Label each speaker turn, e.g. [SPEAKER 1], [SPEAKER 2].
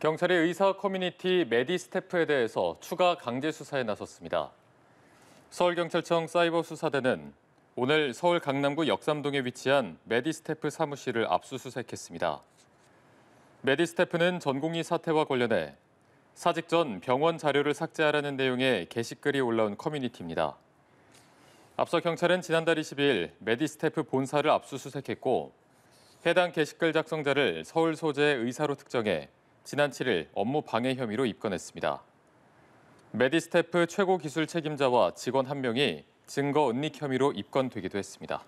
[SPEAKER 1] 경찰이 의사 커뮤니티 메디스테프에 대해서 추가 강제 수사에 나섰습니다. 서울경찰청 사이버수사대는 오늘 서울 강남구 역삼동에 위치한 메디스테프 사무실을 압수수색했습니다. 메디스테프는 전공의 사태와 관련해 사직 전 병원 자료를 삭제하라는 내용의 게시글이 올라온 커뮤니티입니다. 앞서 경찰은 지난달 22일 메디스테프 본사를 압수수색했고 해당 게시글 작성자를 서울 소재 의사로 특정해 지난 7일 업무 방해 혐의로 입건했습니다. 메디스태프 최고 기술 책임자와 직원 한 명이 증거 은닉 혐의로 입건되기도 했습니다.